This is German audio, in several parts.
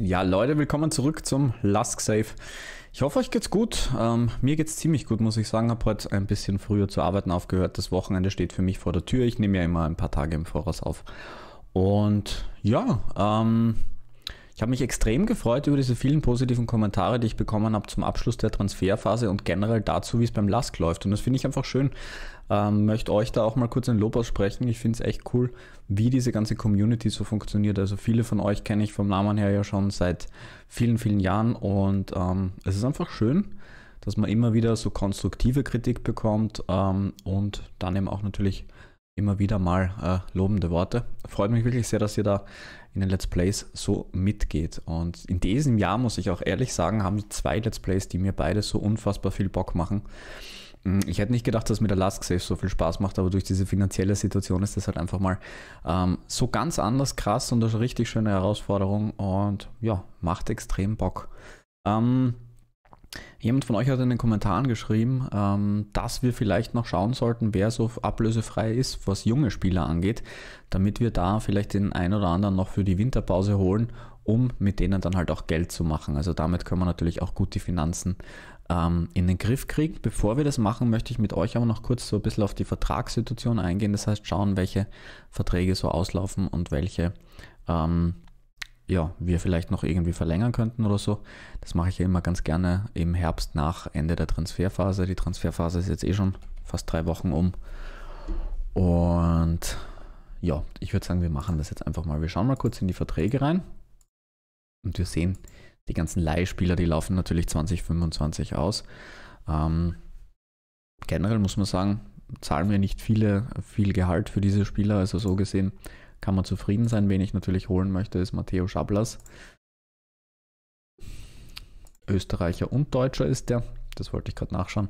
Ja, Leute, willkommen zurück zum Lask Safe. Ich hoffe, euch geht's gut. Ähm, mir geht's ziemlich gut, muss ich sagen. Hab heute ein bisschen früher zu arbeiten aufgehört. Das Wochenende steht für mich vor der Tür. Ich nehme ja immer ein paar Tage im Voraus auf. Und ja, ähm, ich habe mich extrem gefreut über diese vielen positiven Kommentare, die ich bekommen habe zum Abschluss der Transferphase und generell dazu, wie es beim Lask läuft. Und das finde ich einfach schön. Ähm, möchte euch da auch mal kurz ein Lob aussprechen. Ich finde es echt cool, wie diese ganze Community so funktioniert. Also viele von euch kenne ich vom Namen her ja schon seit vielen, vielen Jahren und ähm, es ist einfach schön, dass man immer wieder so konstruktive Kritik bekommt ähm, und dann eben auch natürlich immer wieder mal äh, lobende Worte. Freut mich wirklich sehr, dass ihr da in den Let's Plays so mitgeht. Und in diesem Jahr, muss ich auch ehrlich sagen, haben zwei Let's Plays, die mir beide so unfassbar viel Bock machen. Hm, ich hätte nicht gedacht, dass mir der Last Save so viel Spaß macht, aber durch diese finanzielle Situation ist das halt einfach mal ähm, so ganz anders krass und eine richtig schöne Herausforderung und ja, macht extrem Bock. Ähm, Jemand von euch hat in den Kommentaren geschrieben, ähm, dass wir vielleicht noch schauen sollten, wer so ablösefrei ist, was junge Spieler angeht, damit wir da vielleicht den einen oder anderen noch für die Winterpause holen, um mit denen dann halt auch Geld zu machen. Also damit können wir natürlich auch gut die Finanzen ähm, in den Griff kriegen. Bevor wir das machen, möchte ich mit euch aber noch kurz so ein bisschen auf die Vertragssituation eingehen. Das heißt, schauen, welche Verträge so auslaufen und welche ähm, ja, wir vielleicht noch irgendwie verlängern könnten oder so. Das mache ich ja immer ganz gerne im Herbst nach Ende der Transferphase. Die Transferphase ist jetzt eh schon fast drei Wochen um. Und ja, ich würde sagen, wir machen das jetzt einfach mal. Wir schauen mal kurz in die Verträge rein. Und wir sehen, die ganzen Leihspieler, die laufen natürlich 2025 aus. Ähm, generell muss man sagen, zahlen wir nicht viele, viel Gehalt für diese Spieler. Also so gesehen kann man zufrieden sein. Wen ich natürlich holen möchte, ist Matteo Schablas. Österreicher und Deutscher ist der. Das wollte ich gerade nachschauen.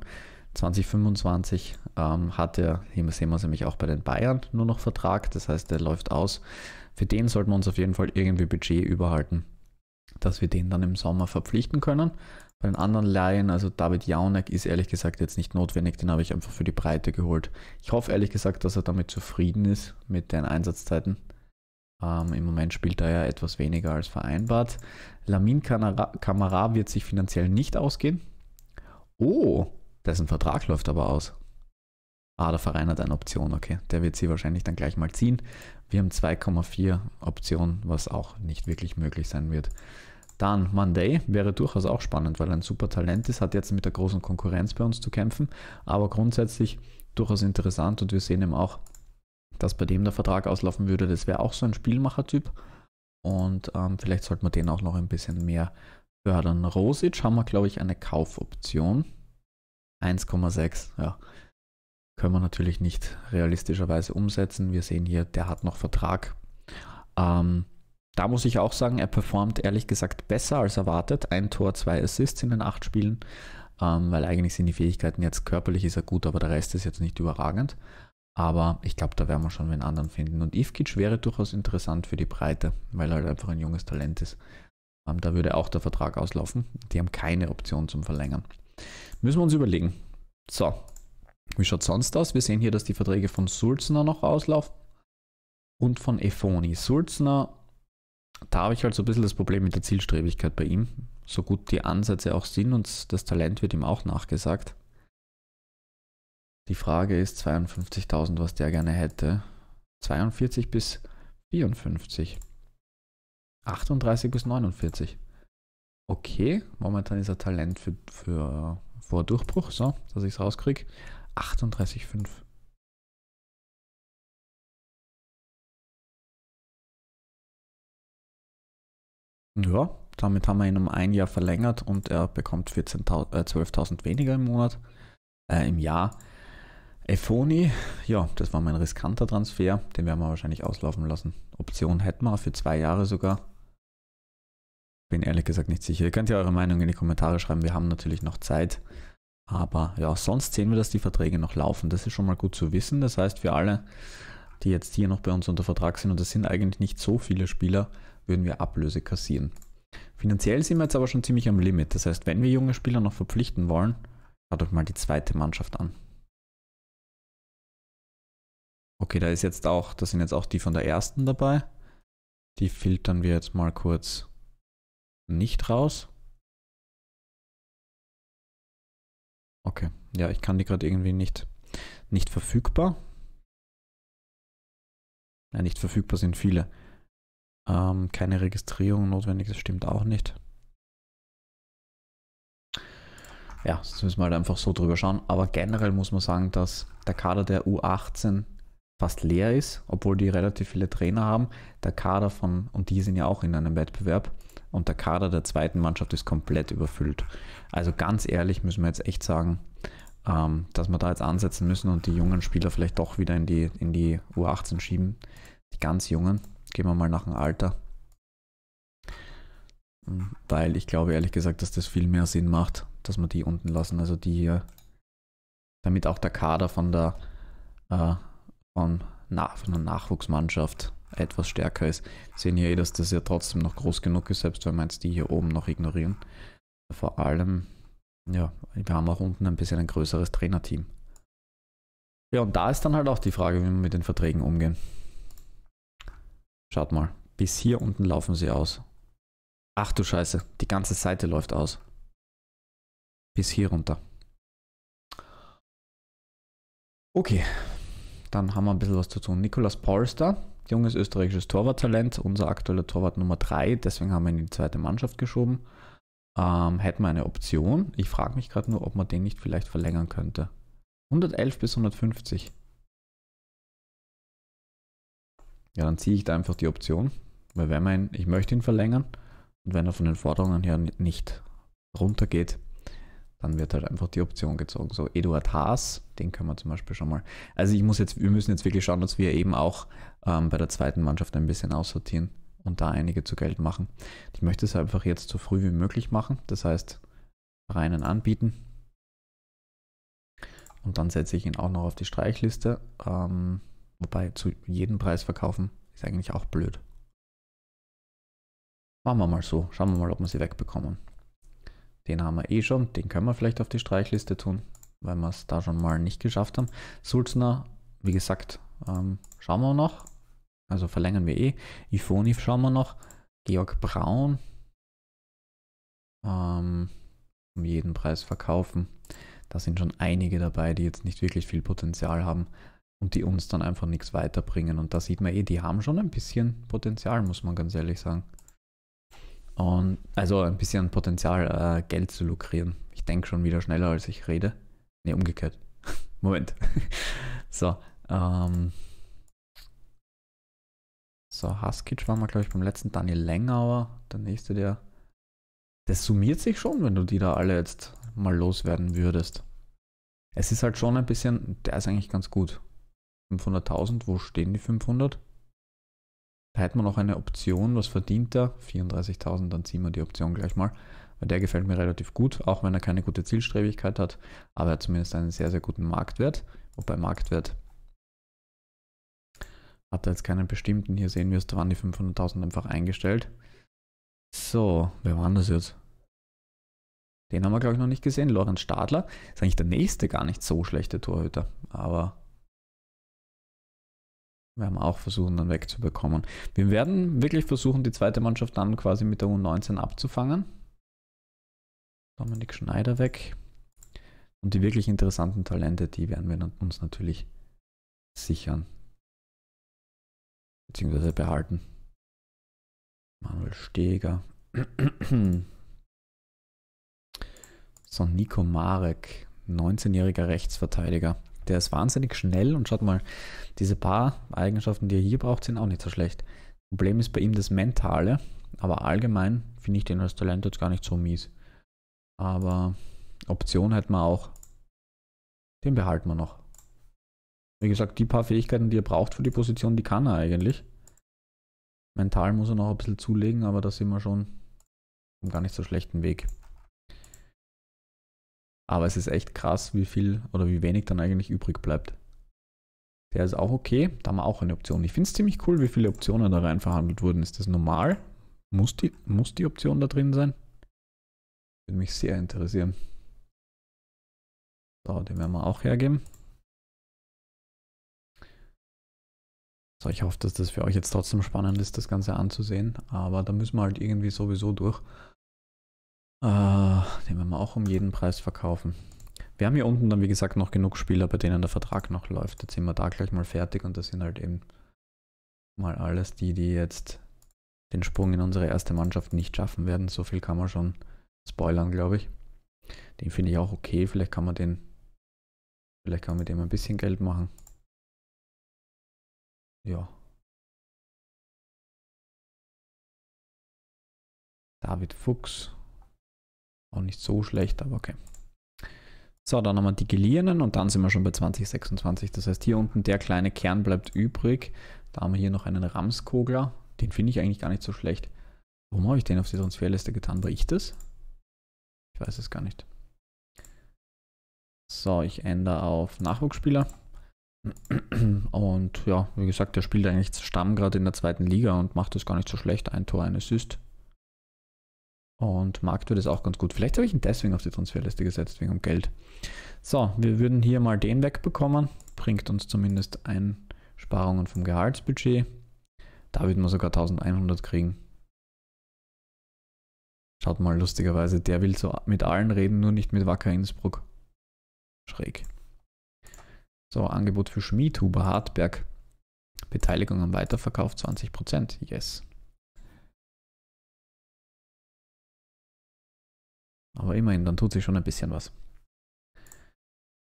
2025 ähm, hat er, hier sehen wir es nämlich auch bei den Bayern, nur noch Vertrag. Das heißt, der läuft aus. Für den sollten wir uns auf jeden Fall irgendwie Budget überhalten, dass wir den dann im Sommer verpflichten können. Bei den anderen Laien, also David Jaunek, ist ehrlich gesagt jetzt nicht notwendig, den habe ich einfach für die Breite geholt. Ich hoffe ehrlich gesagt, dass er damit zufrieden ist mit den Einsatzzeiten. Ähm, Im Moment spielt er ja etwas weniger als vereinbart. Lamin Kamara wird sich finanziell nicht ausgehen. Oh, dessen Vertrag läuft aber aus. Ah, der Verein hat eine Option, okay. Der wird sie wahrscheinlich dann gleich mal ziehen. Wir haben 2,4 Optionen, was auch nicht wirklich möglich sein wird. Dann Monday wäre durchaus auch spannend, weil er ein super Talent ist, hat jetzt mit der großen Konkurrenz bei uns zu kämpfen, aber grundsätzlich durchaus interessant und wir sehen eben auch, dass bei dem der Vertrag auslaufen würde. Das wäre auch so ein Spielmachertyp und ähm, vielleicht sollte man den auch noch ein bisschen mehr fördern. Rosic haben wir, glaube ich, eine Kaufoption. 1,6, ja. Können wir natürlich nicht realistischerweise umsetzen. Wir sehen hier, der hat noch Vertrag. Ähm, da muss ich auch sagen, er performt ehrlich gesagt besser als erwartet. Ein Tor, zwei Assists in den acht Spielen, ähm, weil eigentlich sind die Fähigkeiten jetzt körperlich ist er gut, aber der Rest ist jetzt nicht überragend. Aber ich glaube, da werden wir schon einen anderen finden. Und Ivkic wäre durchaus interessant für die Breite, weil er halt einfach ein junges Talent ist. Ähm, da würde auch der Vertrag auslaufen. Die haben keine Option zum Verlängern. Müssen wir uns überlegen. So, wie schaut sonst aus? Wir sehen hier, dass die Verträge von Sulzner noch auslaufen und von Efoni. Sulzner da habe ich halt so ein bisschen das Problem mit der Zielstrebigkeit bei ihm. So gut die Ansätze auch sind und das Talent wird ihm auch nachgesagt. Die Frage ist 52.000, was der gerne hätte. 42 bis 54. 38 bis 49. Okay, momentan ist er Talent für, für vor Durchbruch, so, dass ich es rauskriege. 38,5. Ja, damit haben wir ihn um ein Jahr verlängert und er bekommt 14, äh, 12.000 weniger im Monat, äh, im Jahr. Efoni, ja, das war mein riskanter Transfer, den werden wir wahrscheinlich auslaufen lassen. Option hätten wir für zwei Jahre sogar. Bin ehrlich gesagt nicht sicher. Ihr könnt ja eure Meinung in die Kommentare schreiben, wir haben natürlich noch Zeit. Aber ja, sonst sehen wir, dass die Verträge noch laufen. Das ist schon mal gut zu wissen. Das heißt, für alle, die jetzt hier noch bei uns unter Vertrag sind, und das sind eigentlich nicht so viele Spieler, würden wir Ablöse kassieren. Finanziell sind wir jetzt aber schon ziemlich am Limit. Das heißt, wenn wir junge Spieler noch verpflichten wollen, schaut euch mal die zweite Mannschaft an. Okay, da ist jetzt auch, da sind jetzt auch die von der ersten dabei. Die filtern wir jetzt mal kurz nicht raus. Okay, ja, ich kann die gerade irgendwie nicht, nicht verfügbar. Ja, nicht verfügbar sind viele. Ähm, keine Registrierung notwendig, das stimmt auch nicht. Ja, das müssen wir halt einfach so drüber schauen. Aber generell muss man sagen, dass der Kader der U18 fast leer ist, obwohl die relativ viele Trainer haben. Der Kader von, und die sind ja auch in einem Wettbewerb, und der Kader der zweiten Mannschaft ist komplett überfüllt. Also ganz ehrlich müssen wir jetzt echt sagen, ähm, dass wir da jetzt ansetzen müssen und die jungen Spieler vielleicht doch wieder in die, in die U18 schieben, die ganz jungen. Gehen wir mal nach dem Alter. Hm, weil ich glaube ehrlich gesagt, dass das viel mehr Sinn macht, dass wir die unten lassen. Also die hier. Damit auch der Kader von der, äh, von, na, von der Nachwuchsmannschaft etwas stärker ist. Wir sehen hier eh, dass das ja trotzdem noch groß genug ist, selbst wenn wir jetzt die hier oben noch ignorieren. Vor allem, ja, wir haben auch unten ein bisschen ein größeres Trainerteam. Ja, und da ist dann halt auch die Frage, wie wir mit den Verträgen umgehen. Schaut mal, bis hier unten laufen sie aus. Ach du Scheiße, die ganze Seite läuft aus. Bis hier runter. Okay, dann haben wir ein bisschen was zu tun. Nicolas Polster, junges österreichisches Torwarttalent, unser aktueller Torwart Nummer 3, deswegen haben wir ihn in die zweite Mannschaft geschoben. Ähm, hätten wir eine Option. Ich frage mich gerade nur, ob man den nicht vielleicht verlängern könnte. 111 bis 150. ja, dann ziehe ich da einfach die Option, weil wenn man, ich möchte ihn verlängern und wenn er von den Forderungen her nicht runtergeht, dann wird halt einfach die Option gezogen. So Eduard Haas, den können wir zum Beispiel schon mal. Also ich muss jetzt, wir müssen jetzt wirklich schauen, dass wir eben auch ähm, bei der zweiten Mannschaft ein bisschen aussortieren und da einige zu Geld machen. Ich möchte es einfach jetzt so früh wie möglich machen. Das heißt, reinen anbieten. Und dann setze ich ihn auch noch auf die Streichliste. Ähm, Wobei zu jedem Preis verkaufen ist eigentlich auch blöd. Machen wir mal so. Schauen wir mal, ob wir sie wegbekommen. Den haben wir eh schon. Den können wir vielleicht auf die Streichliste tun, weil wir es da schon mal nicht geschafft haben. Sulzner, wie gesagt, ähm, schauen wir noch. Also verlängern wir eh. Ifoni schauen wir noch. Georg Braun. Ähm, um jeden Preis verkaufen. Da sind schon einige dabei, die jetzt nicht wirklich viel Potenzial haben und die uns dann einfach nichts weiterbringen. Und da sieht man eh, die haben schon ein bisschen Potenzial, muss man ganz ehrlich sagen. Und also ein bisschen Potenzial, äh, Geld zu lukrieren. Ich denke schon wieder schneller, als ich rede. Ne, umgekehrt. Moment. so. Ähm. So, Haskic waren wir, glaube ich, beim letzten. Daniel Lengauer, der nächste, der. Das summiert sich schon, wenn du die da alle jetzt mal loswerden würdest. Es ist halt schon ein bisschen, der ist eigentlich ganz gut. 500.000, wo stehen die 500? Da hätten wir noch eine Option, was verdient er? 34.000, dann ziehen wir die Option gleich mal. Weil der gefällt mir relativ gut, auch wenn er keine gute Zielstrebigkeit hat, aber er hat zumindest einen sehr, sehr guten Marktwert. Wobei Marktwert hat er jetzt keinen bestimmten. Hier sehen wir es, da waren die 500.000 einfach eingestellt. So, wer war das jetzt? Den haben wir, glaube ich, noch nicht gesehen. Lorenz Stadler ist eigentlich der nächste gar nicht so schlechte Torhüter, aber werden wir auch versuchen, dann wegzubekommen. Wir werden wirklich versuchen, die zweite Mannschaft dann quasi mit der U19 abzufangen. Dominik Schneider weg. Und die wirklich interessanten Talente, die werden wir uns natürlich sichern. Beziehungsweise behalten. Manuel Steger. So, Nico Marek, 19-jähriger Rechtsverteidiger. Der ist wahnsinnig schnell und schaut mal, diese paar Eigenschaften, die er hier braucht, sind auch nicht so schlecht. Problem ist bei ihm das Mentale, aber allgemein finde ich den als Talent jetzt gar nicht so mies. Aber Option hätten wir auch. Den behalten wir noch. Wie gesagt, die paar Fähigkeiten, die er braucht für die Position, die kann er eigentlich. Mental muss er noch ein bisschen zulegen, aber da sind wir schon auf gar nicht so schlechten Weg. Aber es ist echt krass, wie viel oder wie wenig dann eigentlich übrig bleibt. Der ist auch okay, da haben wir auch eine Option. Ich finde es ziemlich cool, wie viele Optionen da rein verhandelt wurden. Ist das normal? Muss die, muss die Option da drin sein? Würde mich sehr interessieren. So, den werden wir auch hergeben. So, ich hoffe, dass das für euch jetzt trotzdem spannend ist, das Ganze anzusehen. Aber da müssen wir halt irgendwie sowieso durch. Uh, den werden wir auch um jeden Preis verkaufen. Wir haben hier unten dann, wie gesagt, noch genug Spieler, bei denen der Vertrag noch läuft. Jetzt sind wir da gleich mal fertig und das sind halt eben mal alles die, die jetzt den Sprung in unsere erste Mannschaft nicht schaffen werden. So viel kann man schon spoilern, glaube ich. Den finde ich auch okay. Vielleicht kann man den, vielleicht kann man mit dem ein bisschen Geld machen. Ja. David Fuchs. Auch nicht so schlecht, aber okay. So, dann haben wir die geliehenen und dann sind wir schon bei 2026. Das heißt, hier unten der kleine Kern bleibt übrig. Da haben wir hier noch einen Ramskogler. Den finde ich eigentlich gar nicht so schlecht. Warum habe ich den auf die Transferliste getan? War ich das? Ich weiß es gar nicht. So, ich ändere auf Nachwuchsspieler. Und ja, wie gesagt, der spielt eigentlich Stamm gerade in der zweiten Liga und macht das gar nicht so schlecht. Ein Tor, ein Assist. Und mag tut es auch ganz gut. Vielleicht habe ich ihn deswegen auf die Transferliste gesetzt, wegen dem Geld. So, wir würden hier mal den wegbekommen. Bringt uns zumindest Einsparungen vom Gehaltsbudget. Da würden wir sogar 1100 kriegen. Schaut mal, lustigerweise, der will so mit allen reden, nur nicht mit Wacker Innsbruck. Schräg. So, Angebot für Schmiedhuber Hartberg. Beteiligung am Weiterverkauf 20%. Yes. Aber immerhin, dann tut sich schon ein bisschen was.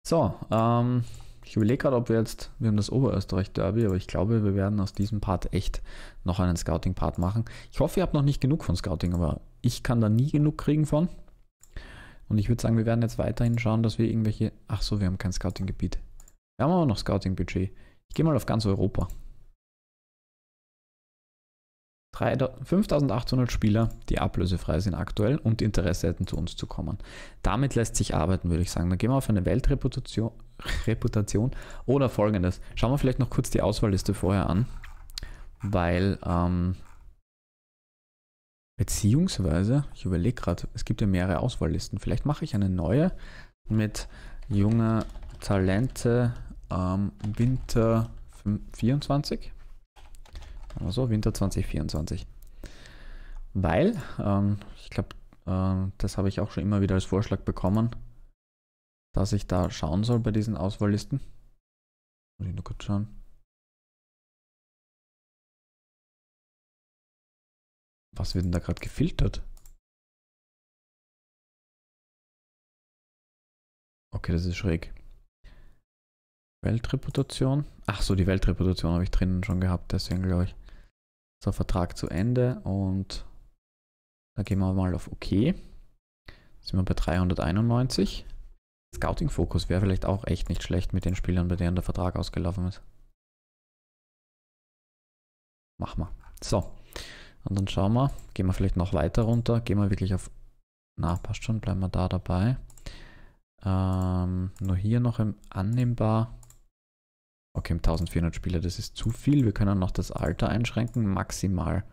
So, ähm, ich überlege gerade, ob wir jetzt, wir haben das Oberösterreich-Derby, aber ich glaube, wir werden aus diesem Part echt noch einen Scouting-Part machen. Ich hoffe, ihr habt noch nicht genug von Scouting, aber ich kann da nie genug kriegen von. Und ich würde sagen, wir werden jetzt weiterhin schauen, dass wir irgendwelche... Ach so, wir haben kein Scouting-Gebiet. Wir haben aber noch Scouting-Budget. Ich gehe mal auf ganz Europa. 5800 Spieler, die ablösefrei sind aktuell und Interesse hätten, zu uns zu kommen. Damit lässt sich arbeiten, würde ich sagen. Dann gehen wir auf eine Weltreputation Reputation oder folgendes. Schauen wir vielleicht noch kurz die Auswahlliste vorher an, weil ähm, beziehungsweise, ich überlege gerade, es gibt ja mehrere Auswahllisten. Vielleicht mache ich eine neue mit junger Talente ähm, Winter 24 Sagen also Winter 2024. Weil, ähm, ich glaube, äh, das habe ich auch schon immer wieder als Vorschlag bekommen, dass ich da schauen soll bei diesen Auswahllisten. Muss ich nur kurz schauen. Was wird denn da gerade gefiltert? Okay, das ist schräg. Weltreputation. Ach so, die Weltreputation habe ich drinnen schon gehabt, deswegen glaube ich. So, Vertrag zu Ende und da gehen wir mal auf OK. sind wir bei 391. Scouting-Fokus wäre vielleicht auch echt nicht schlecht mit den Spielern, bei denen der Vertrag ausgelaufen ist. Machen wir. So. Und dann schauen wir, gehen wir vielleicht noch weiter runter, gehen wir wirklich auf, na passt schon, bleiben wir da dabei. Ähm, nur hier noch im Annehmbar. Okay, 1400 Spieler, das ist zu viel. Wir können noch das Alter einschränken, maximal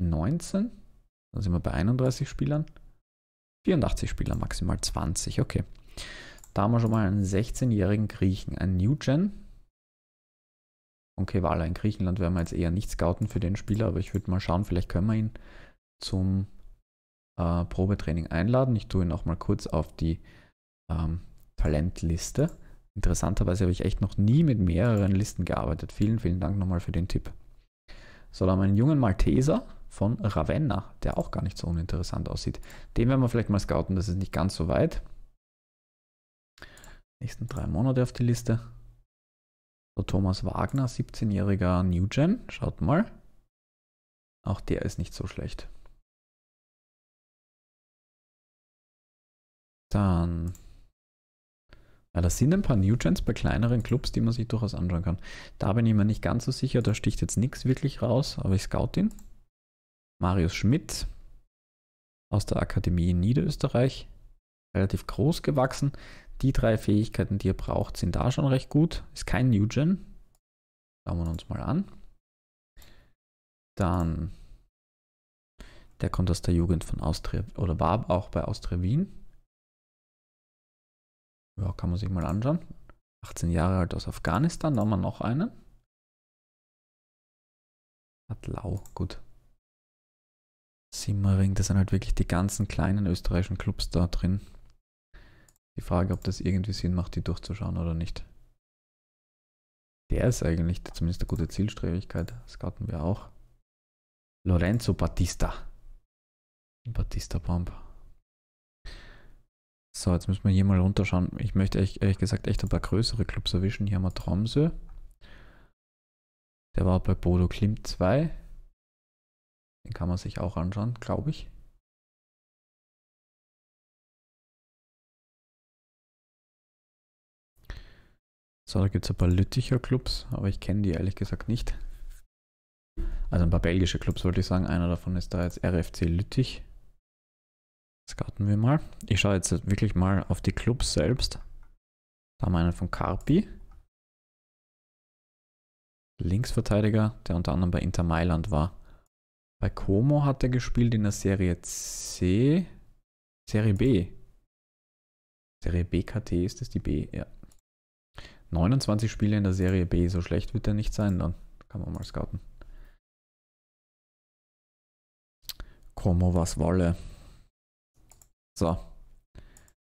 19. Dann sind wir bei 31 Spielern. 84 Spieler, maximal 20, okay. Da haben wir schon mal einen 16-jährigen Griechen, ein New Gen. Okay, Wala in Griechenland werden wir jetzt eher nicht scouten für den Spieler, aber ich würde mal schauen, vielleicht können wir ihn zum äh, Probetraining einladen. Ich tue ihn auch mal kurz auf die ähm, Talentliste. Interessanterweise habe ich echt noch nie mit mehreren Listen gearbeitet. Vielen, vielen Dank nochmal für den Tipp. So, da haben wir einen jungen Malteser von Ravenna, der auch gar nicht so uninteressant aussieht. Den werden wir vielleicht mal scouten, das ist nicht ganz so weit. Nächsten drei Monate auf die Liste. So, Thomas Wagner, 17-jähriger New Gen, schaut mal. Auch der ist nicht so schlecht. Dann ja, das sind ein paar New Newgens bei kleineren Clubs, die man sich durchaus anschauen kann. Da bin ich mir nicht ganz so sicher, da sticht jetzt nichts wirklich raus, aber ich scout ihn. Marius Schmidt aus der Akademie in Niederösterreich, relativ groß gewachsen. Die drei Fähigkeiten, die er braucht, sind da schon recht gut. Ist kein New Gen. Schauen wir uns mal an. Dann, der kommt aus der Jugend von Austria oder war auch bei Austria Wien. Ja, kann man sich mal anschauen. 18 Jahre alt aus Afghanistan, da haben wir noch einen. Hat Lau, gut. Simmering, das sind halt wirklich die ganzen kleinen österreichischen Clubs da drin. Die Frage, ob das irgendwie Sinn macht, die durchzuschauen oder nicht. Der ist eigentlich zumindest eine gute Zielstrebigkeit. Scouten wir auch. Lorenzo Battista. Battista Bomb. So, jetzt müssen wir hier mal runterschauen. Ich möchte ehrlich, ehrlich gesagt echt ein paar größere Clubs erwischen. Hier haben wir Tromsø. Der war bei Bodo Klimt 2. Den kann man sich auch anschauen, glaube ich. So, da gibt es ein paar Lütticher Clubs, aber ich kenne die ehrlich gesagt nicht. Also ein paar belgische Clubs wollte ich sagen. Einer davon ist da jetzt RFC Lüttich. Scouten wir mal. Ich schaue jetzt wirklich mal auf die Clubs selbst. Da haben wir einen von Carpi. Linksverteidiger, der unter anderem bei Inter Mailand war. Bei Como hat er gespielt in der Serie C, Serie B. Serie BKT ist das die B, ja. 29 Spiele in der Serie B, so schlecht wird er nicht sein dann. Kann man mal scouten. Como was wolle. So.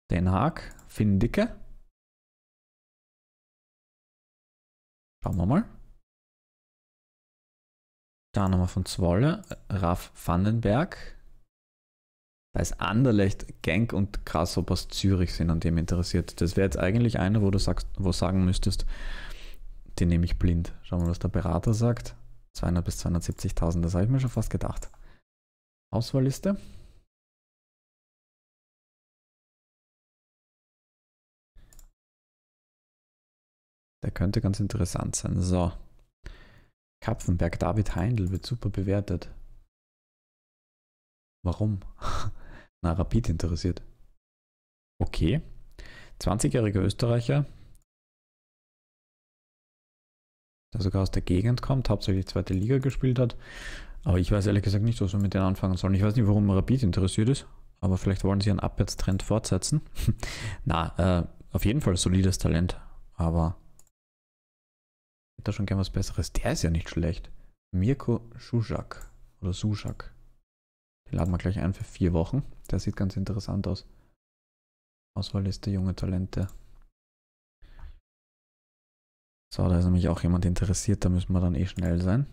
Den Haag, Finn Dicke. Schauen wir mal. Dann nochmal von Zwolle, Raff Vandenberg. Da ist Anderlecht, Genk und Grasshoppers Zürich sind an dem interessiert. Das wäre jetzt eigentlich einer, wo du sagst, wo sagen müsstest, den nehme ich blind. Schauen wir mal, was der Berater sagt. 200 bis 270.000, das habe ich mir schon fast gedacht. Auswahlliste. Der könnte ganz interessant sein. So. Kapfenberg, David Heindl wird super bewertet. Warum? Na, Rapid interessiert. Okay. 20-jähriger Österreicher, der sogar aus der Gegend kommt, hauptsächlich zweite Liga gespielt hat. Aber ich weiß ehrlich gesagt nicht, was wir mit denen anfangen sollen. Ich weiß nicht, warum Rapid interessiert ist, aber vielleicht wollen sie einen Abwärtstrend fortsetzen. Na, äh, auf jeden Fall solides Talent, aber hätte da schon gern was Besseres. Der ist ja nicht schlecht. Mirko Schuschak oder Suschak. Den laden wir gleich ein für vier Wochen. Der sieht ganz interessant aus. Auswahlliste junge Talente. So, da ist nämlich auch jemand interessiert, da müssen wir dann eh schnell sein.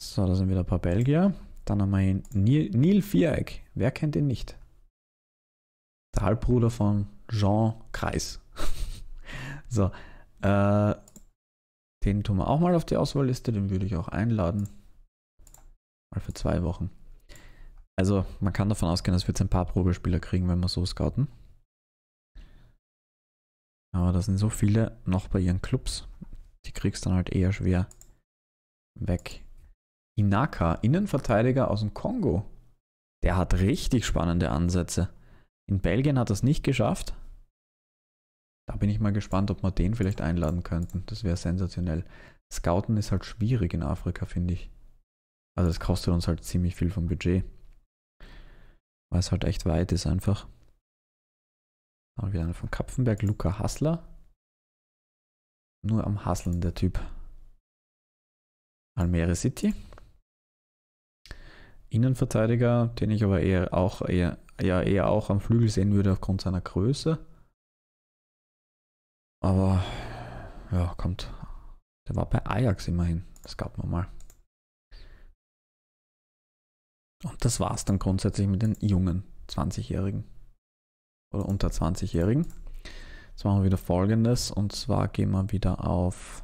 So, da sind wieder ein paar Belgier. Dann haben wir ihn, Neil, Neil Viereck. Wer kennt ihn nicht? Der Halbbruder von Jean Kreis. so, äh, den tun wir auch mal auf die Auswahlliste, den würde ich auch einladen. Mal für zwei Wochen. Also man kann davon ausgehen, dass wir jetzt ein paar Probespieler kriegen, wenn wir so scouten. Aber da sind so viele noch bei ihren Clubs. Die kriegst dann halt eher schwer weg. Inaka, Innenverteidiger aus dem Kongo. Der hat richtig spannende Ansätze. In Belgien hat er es nicht geschafft. Da bin ich mal gespannt, ob wir den vielleicht einladen könnten. Das wäre sensationell. Scouten ist halt schwierig in Afrika, finde ich. Also das kostet uns halt ziemlich viel vom Budget. Weil es halt echt weit ist einfach. Haben wir einen von Kapfenberg, Luca Hassler. Nur am Hasseln der Typ. Almere City. Innenverteidiger, den ich aber eher auch eher, ja, eher auch am Flügel sehen würde aufgrund seiner Größe. Aber ja, kommt. Der war bei Ajax immerhin. Das gab man mal. Und das war's dann grundsätzlich mit den jungen 20-Jährigen oder unter 20-Jährigen. Jetzt machen wir wieder folgendes und zwar gehen wir wieder auf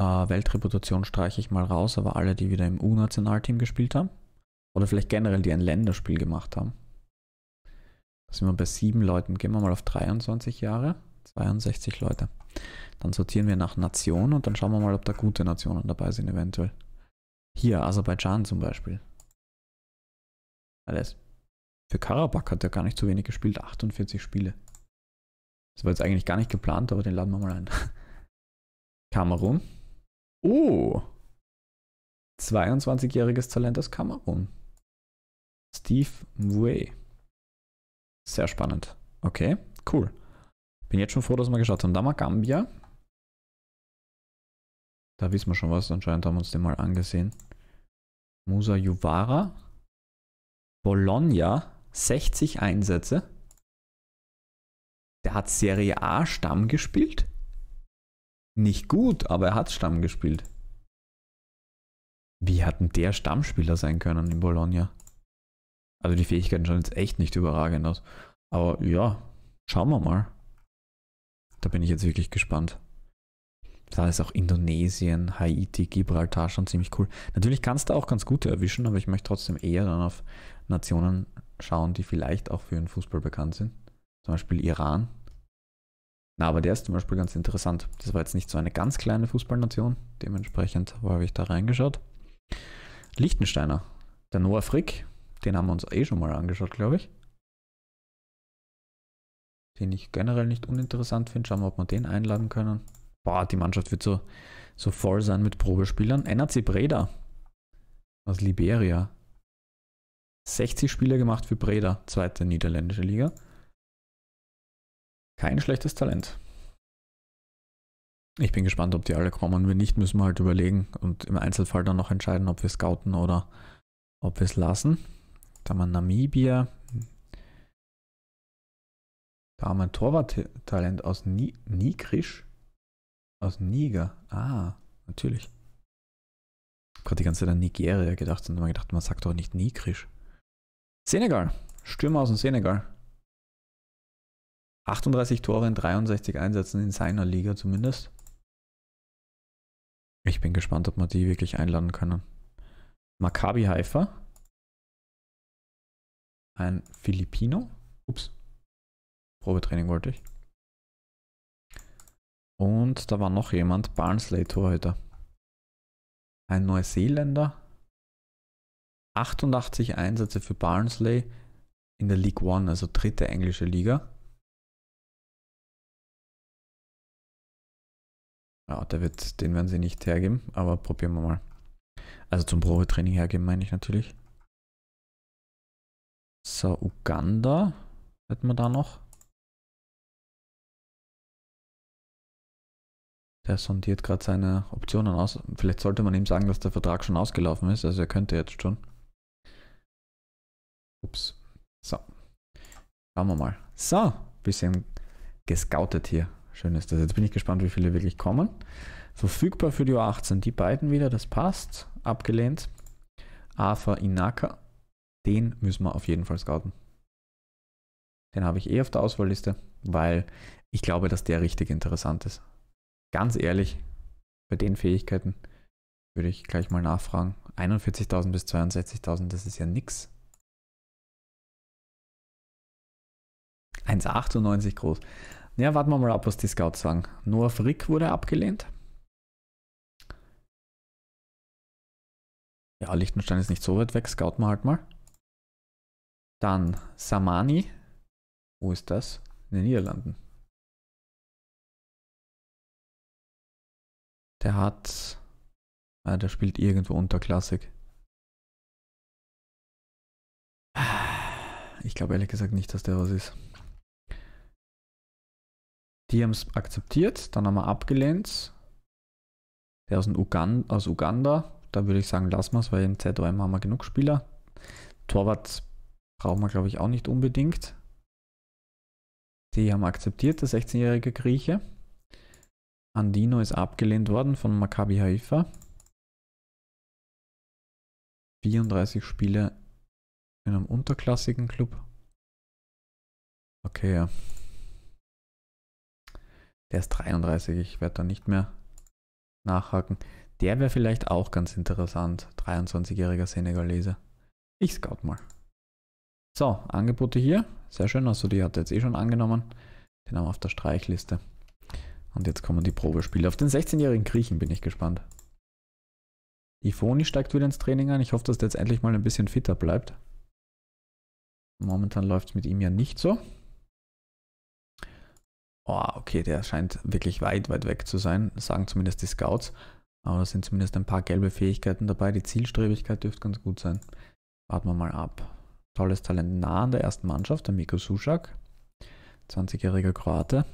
äh, Weltreputation streiche ich mal raus, aber alle, die wieder im U-Nationalteam gespielt haben oder vielleicht generell, die ein Länderspiel gemacht haben sind wir bei sieben Leuten. Gehen wir mal auf 23 Jahre. 62 Leute. Dann sortieren wir nach Nationen und dann schauen wir mal, ob da gute Nationen dabei sind, eventuell. Hier, Aserbaidschan zum Beispiel. Alles. Für Karabakh hat er gar nicht so wenig gespielt. 48 Spiele. Das war jetzt eigentlich gar nicht geplant, aber den laden wir mal ein. Kamerun. Oh! 22-jähriges Talent aus Kamerun. Steve Mwe. Sehr spannend. Okay, cool. Bin jetzt schon froh, dass wir geschaut haben. Da mal Gambia. Da wissen wir schon was. Anscheinend haben wir uns den mal angesehen. Musa Juvara. Bologna. 60 Einsätze. Der hat Serie A Stamm gespielt. Nicht gut, aber er hat Stamm gespielt. Wie hat denn der Stammspieler sein können in Bologna? Also die Fähigkeiten schauen jetzt echt nicht überragend aus. Aber ja, schauen wir mal. Da bin ich jetzt wirklich gespannt. Da ist auch Indonesien, Haiti, Gibraltar schon ziemlich cool. Natürlich kannst du auch ganz gute erwischen, aber ich möchte trotzdem eher dann auf Nationen schauen, die vielleicht auch für den Fußball bekannt sind. Zum Beispiel Iran. Na, aber der ist zum Beispiel ganz interessant. Das war jetzt nicht so eine ganz kleine Fußballnation. Dementsprechend habe ich da reingeschaut. Liechtensteiner. Der Noah Frick, den haben wir uns eh schon mal angeschaut, glaube ich. Den ich generell nicht uninteressant finde. Schauen wir, ob wir den einladen können. Boah, die Mannschaft wird so, so voll sein mit Probespielern. NRC Breda aus Liberia. 60 Spiele gemacht für Breda, zweite niederländische Liga. Kein schlechtes Talent. Ich bin gespannt, ob die alle kommen. Wenn nicht, müssen wir halt überlegen und im Einzelfall dann noch entscheiden, ob wir scouten oder ob wir es lassen. Da haben wir Namibia. Da haben wir ein Torwarttalent aus Ni Nigrisch. Aus Niger. Ah, natürlich. Ich habe Gerade die ganze Zeit an Nigeria gedacht und immer gedacht, man sagt doch nicht Nigrisch. Senegal. Stürmer aus dem Senegal. 38 Tore in 63 Einsätzen in seiner Liga zumindest. Ich bin gespannt, ob wir die wirklich einladen können. Maccabi Haifa ein Filipino. Ups. Probetraining wollte ich. Und da war noch jemand, Barnsley Torhüter. Ein Neuseeländer. 88 Einsätze für Barnsley in der League One, also dritte englische Liga. Ja, der wird, den werden sie nicht hergeben, aber probieren wir mal. Also zum Probetraining hergeben, meine ich natürlich. So, Uganda hätten wir da noch. Der sondiert gerade seine Optionen aus. Vielleicht sollte man ihm sagen, dass der Vertrag schon ausgelaufen ist. Also er könnte jetzt schon. Ups. So. Schauen wir mal. So, bisschen gescoutet hier. Schön ist das. Jetzt bin ich gespannt, wie viele wirklich kommen. Verfügbar für die U18 die beiden wieder, das passt. Abgelehnt. Afa Inaka. Den müssen wir auf jeden Fall scouten. Den habe ich eh auf der Auswahlliste, weil ich glaube, dass der richtig interessant ist. Ganz ehrlich, bei den Fähigkeiten würde ich gleich mal nachfragen. 41.000 bis 62.000, das ist ja nix. 1,98 groß. Ja, warten wir mal ab, was die Scouts sagen. Noah Frick wurde abgelehnt. Ja, Lichtenstein ist nicht so weit weg, scouten wir halt mal. Dann Samani. Wo ist das? In den Niederlanden. Der hat. Ah, der spielt irgendwo unter Klassik. Ich glaube ehrlich gesagt nicht, dass der was ist. Die haben es akzeptiert, dann haben wir abgelehnt. Der aus, Ugan aus Uganda, da würde ich sagen, lassen wir es, weil im Z3 haben wir genug Spieler. Torwart Brauchen wir, glaube ich, auch nicht unbedingt. Die haben akzeptiert, der 16-jährige Grieche. Andino ist abgelehnt worden von Maccabi Haifa. 34 Spiele in einem unterklassigen Club. Okay, ja. Der ist 33, ich werde da nicht mehr nachhaken. Der wäre vielleicht auch ganz interessant. 23-jähriger Senegalese. Ich scout mal. So, Angebote hier. Sehr schön. Also die hat er jetzt eh schon angenommen. Den haben wir auf der Streichliste. Und jetzt kommen die Probespiele. Auf den 16-jährigen Griechen bin ich gespannt. Ifoni steigt wieder ins Training ein. Ich hoffe, dass der jetzt endlich mal ein bisschen fitter bleibt. Momentan läuft es mit ihm ja nicht so. Oh, okay, der scheint wirklich weit, weit weg zu sein, das sagen zumindest die Scouts. Aber da sind zumindest ein paar gelbe Fähigkeiten dabei. Die Zielstrebigkeit dürfte ganz gut sein. Warten wir mal ab tolles Talent nah an der ersten Mannschaft, der Miko Suschak, 20-jähriger Kroate.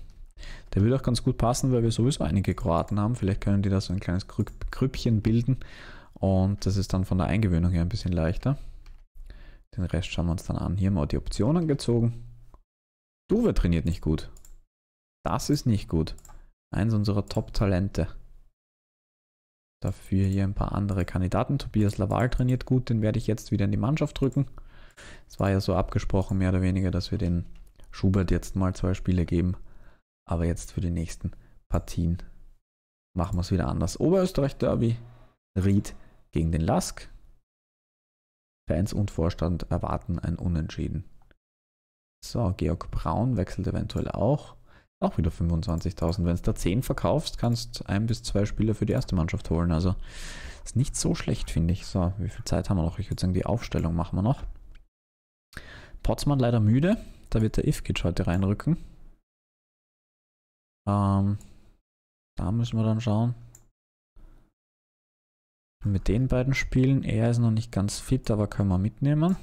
Der würde auch ganz gut passen, weil wir sowieso einige Kroaten haben. Vielleicht können die da so ein kleines Krüppchen bilden und das ist dann von der Eingewöhnung her ein bisschen leichter. Den Rest schauen wir uns dann an. Hier haben wir die Optionen gezogen. Duwe trainiert nicht gut. Das ist nicht gut. Eins unserer Top-Talente. Dafür hier ein paar andere Kandidaten. Tobias Laval trainiert gut, den werde ich jetzt wieder in die Mannschaft drücken. Es war ja so abgesprochen, mehr oder weniger, dass wir den Schubert jetzt mal zwei Spiele geben. Aber jetzt für die nächsten Partien machen wir es wieder anders. Oberösterreich Derby, Ried gegen den Lask. Fans und Vorstand erwarten ein Unentschieden. So, Georg Braun wechselt eventuell auch. Auch wieder 25.000. Wenn du da 10 verkaufst, kannst ein bis zwei Spieler für die erste Mannschaft holen. Also ist nicht so schlecht, finde ich. So, wie viel Zeit haben wir noch? Ich würde sagen, die Aufstellung machen wir noch. Potsmann leider müde. Da wird der Ifkic heute reinrücken. Ähm, da müssen wir dann schauen. Mit den beiden spielen. Er ist noch nicht ganz fit, aber können wir mitnehmen.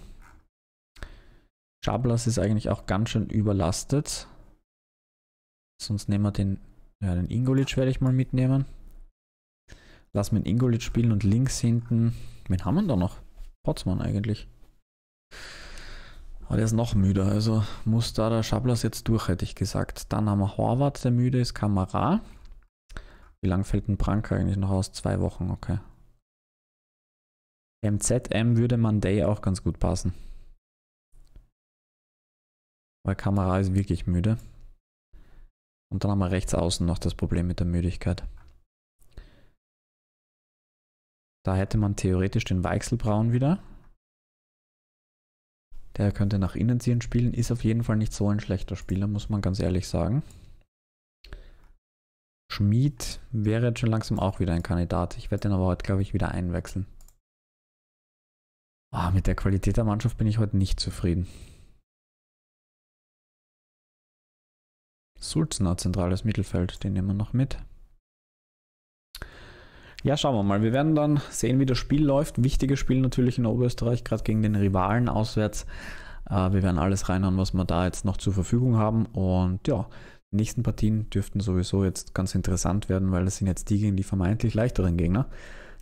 Schablas ist eigentlich auch ganz schön überlastet. Sonst nehmen wir den, ja, den Ingolic werde ich mal mitnehmen. Lass mir den Ingolic spielen und links hinten. Wen haben wir da noch? Potsmann eigentlich. Aber der ist noch müder, also muss da der Schablas jetzt durch, hätte ich gesagt. Dann haben wir Horvath, der müde ist, Kamera. Wie lange fällt ein Branka eigentlich noch aus? Zwei Wochen, okay. MZM würde Monday auch ganz gut passen. Weil Kamera ist wirklich müde. Und dann haben wir rechts außen noch das Problem mit der Müdigkeit. Da hätte man theoretisch den Weichselbraun wieder. Der könnte nach innen ziehen spielen, ist auf jeden Fall nicht so ein schlechter Spieler, muss man ganz ehrlich sagen. Schmied wäre jetzt schon langsam auch wieder ein Kandidat. Ich werde den aber heute, glaube ich, wieder einwechseln. Oh, mit der Qualität der Mannschaft bin ich heute nicht zufrieden. Sulzner zentrales Mittelfeld, den nehmen wir noch mit. Ja, schauen wir mal. Wir werden dann sehen, wie das Spiel läuft. Wichtiges Spiel natürlich in Oberösterreich, gerade gegen den Rivalen auswärts. Äh, wir werden alles reinhauen, was wir da jetzt noch zur Verfügung haben. Und ja, die nächsten Partien dürften sowieso jetzt ganz interessant werden, weil das sind jetzt die gegen die vermeintlich leichteren Gegner.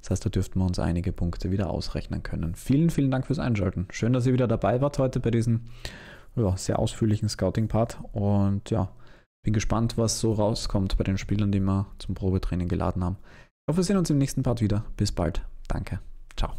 Das heißt, da dürften wir uns einige Punkte wieder ausrechnen können. Vielen, vielen Dank fürs Einschalten. Schön, dass ihr wieder dabei wart heute bei diesem ja, sehr ausführlichen Scouting-Part. Und ja, bin gespannt, was so rauskommt bei den Spielern, die wir zum Probetraining geladen haben hoffe, wir sehen uns im nächsten Part wieder. Bis bald. Danke. Ciao.